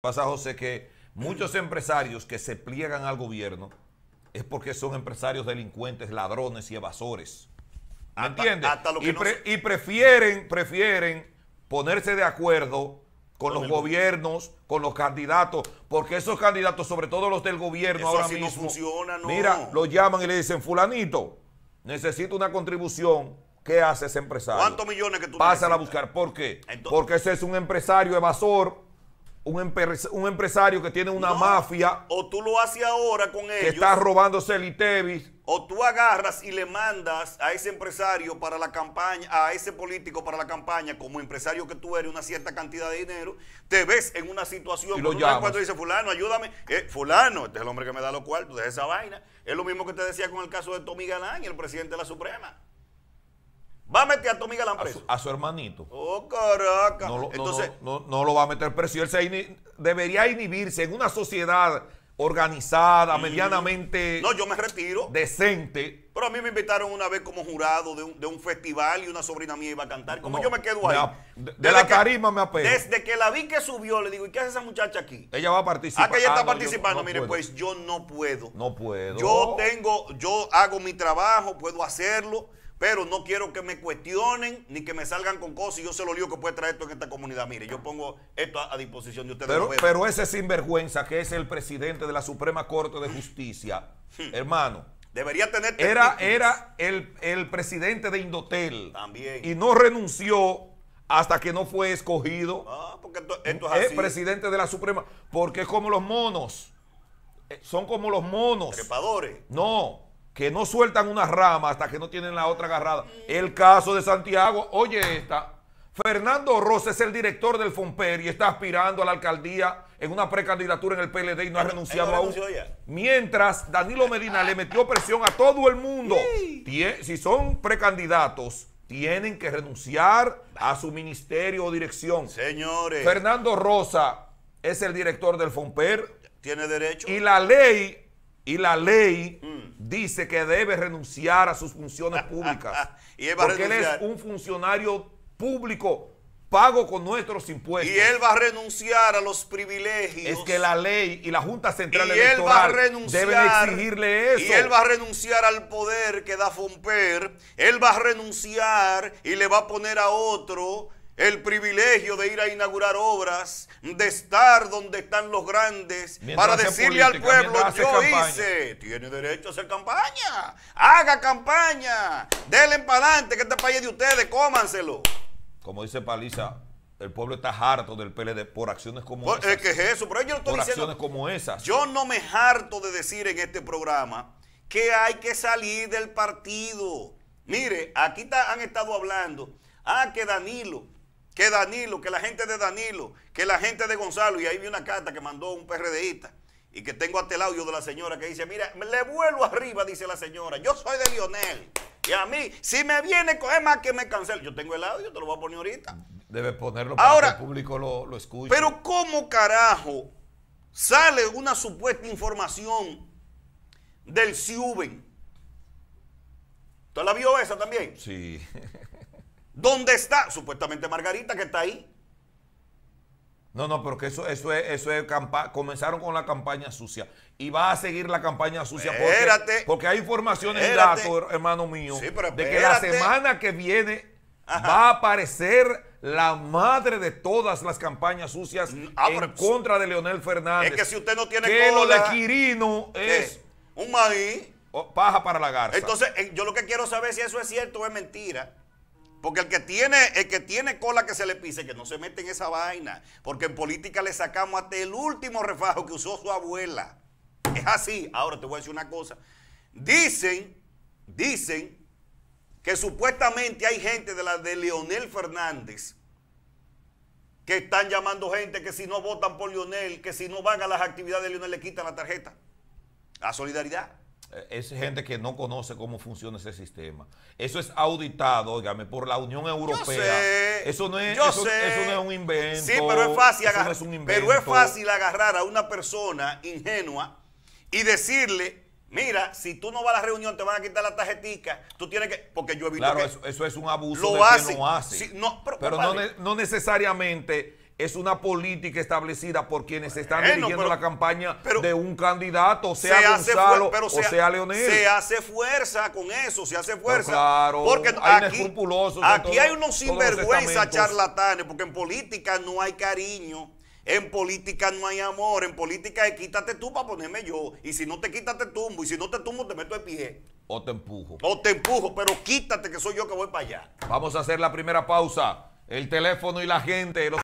Pasa, José, que muchos empresarios que se pliegan al gobierno es porque son empresarios delincuentes, ladrones y evasores. ¿Entiendes? y, prefieren, prefieren ponerse de acuerdo con, los gobiernos, con los candidatos, porque esos candidatos, sobre todo los del gobierno ahora mismo, mira, lo llaman y le dicen, fulanito, necesito una contribución ¿Qué hace ese empresario? ¿Cuántos millones que tú Pásala a buscar. ¿Por qué? Porque ese es un empresario evasor un, empresario, que tiene una mafia. O tú lo haces ahora con ellos. Que está robándose el O tú agarras y le mandas a ese empresario para la campaña, a ese político para la campaña, como empresario que tú eres, una cierta cantidad de dinero, te ves en una situación. Y lo dice, fulano, ayúdame. Eh, fulano, este es el hombre que me da los cuartos, de esa vaina. Es lo mismo que te decía con el caso de Tommy Galán, el presidente de la Suprema. Va a meter a tu Galán preso. A su, a su hermanito. Oh, caraca. No, lo, Entonces, no, lo va a meter preso. Él debería inhibirse en una sociedad organizada, medianamente. No, yo me retiro. Decente pero a mí me invitaron una vez como jurado de un, festival y una sobrina mía iba a cantar. Como yo me quedo ahí? De, la carisma me apego. Desde que la vi que subió, le digo, ¿y qué hace esa muchacha aquí? Ella va a participar. ella está ah, participando. Mire, pues yo no puedo. No puedo. Yo tengo, yo hago mi trabajo, puedo hacerlo pero no quiero que me cuestionen ni que me salgan con cosas y yo se lo digo que puede traer esto en esta comunidad. Mire, yo pongo esto a, disposición de ustedes. Pero, pero ese sinvergüenza que es el presidente de la Suprema Corte de Justicia, hmm. hermano Debería tener Era, era el, presidente de Indotel. También. Y no renunció hasta que no fue escogido. Ah, porque esto, es presidente de la Suprema. Porque es como los monos. Eh, son como los monos. Trepadores. No, que no sueltan una rama hasta que no tienen la otra agarrada. El caso de Santiago, oye esta. Fernando Ross es el director del FOMPER y está aspirando a la alcaldía en una precandidatura en el PLD y no ha renunciado aún. Mientras Danilo Medina le metió presión a todo el mundo. si son precandidatos, tienen que renunciar a su ministerio o dirección. Señores. Fernando Rosa es el director del FOMPER. Tiene derecho. Y la ley, y la ley mm. dice que debe renunciar a sus funciones públicas. porque él es un funcionario público pago con nuestros impuestos. Y él va a renunciar a los privilegios. Es que la ley y la Junta Central Electoral él va a deben exigirle eso. Y él va a renunciar al poder que da Fomper. Él va a renunciar y le va a poner a otro el privilegio de ir a inaugurar obras, de estar donde están los grandes, para decirle al pueblo, yo hice, tiene derecho a hacer campaña, haga campaña, denle para adelante que este país de ustedes, cómanselo como dice Paliza, el pueblo está harto del PLD por acciones como pues, esas. es eso, yo por acciones como esas. Yo no me harto de decir en este programa que hay que salir del partido. Mire, aquí han estado hablando, ah, que Danilo, que Danilo, que la gente de Danilo, que la gente de Gonzalo, y ahí vi una carta que mandó un PRDista, y que tengo hasta el audio de la señora que dice, mira, le vuelvo arriba, dice la señora, yo soy de Lionel. Y a mí, si me viene, es más que me cancele. Yo tengo el audio, te lo voy a poner ahorita. Debe ponerlo para que el público lo, escuche. Pero ¿cómo carajo sale una supuesta información del Ciuben? ¿Tú la vio esa también? Sí. ¿Dónde está? Supuestamente Margarita que está ahí. No, no, porque eso, eso es, eso es comenzaron con la campaña sucia y va a seguir la campaña sucia porque, porque, hay informaciones en y datos, hermano mío, de que la semana que viene va a aparecer la madre de todas las campañas sucias mm, ah, en contra de Leonel Fernández. Es que si usted no tiene que cola, lo de Quirino es un maíz, oh, paja para la garza. Entonces, eh, yo lo que quiero saber es si eso es cierto o es mentira. Porque el que, tiene, el que tiene cola que se le pise, que no se mete en esa vaina. Porque en política le sacamos hasta el último refajo que usó su abuela. Es así. Ahora te voy a decir una cosa. Dicen, dicen que supuestamente hay gente de la de Leonel Fernández que están llamando gente que si no votan por Leonel, que si no van a las actividades de Leonel le quitan la tarjeta. a solidaridad es gente que no conoce cómo funciona ese sistema. Eso es auditado, óigame, por la Unión Europea. eso no es, no es un invento. Sí, pero es fácil agarrar. es fácil agarrar a una persona ingenua y decirle, mira, si tú no vas a la reunión te van a quitar la tarjetita, tú tienes que, porque yo he claro, eso, es un abuso lo hace, no pero, no necesariamente es una política establecida por quienes están dirigiendo la campaña de un candidato, sea Gonzalo o sea Leonel. Se hace fuerza con eso, se hace fuerza. claro, porque aquí, hay unos sinvergüenzas charlatanes, porque en política no hay cariño. En política no hay amor, en política es quítate tú para ponerme yo. Y si no te quítate tumbo, y si no te tumbo, te meto de pie. O te empujo. O te empujo, pero quítate que soy yo que voy para allá. Vamos a hacer la primera pausa. El teléfono y la gente. Los...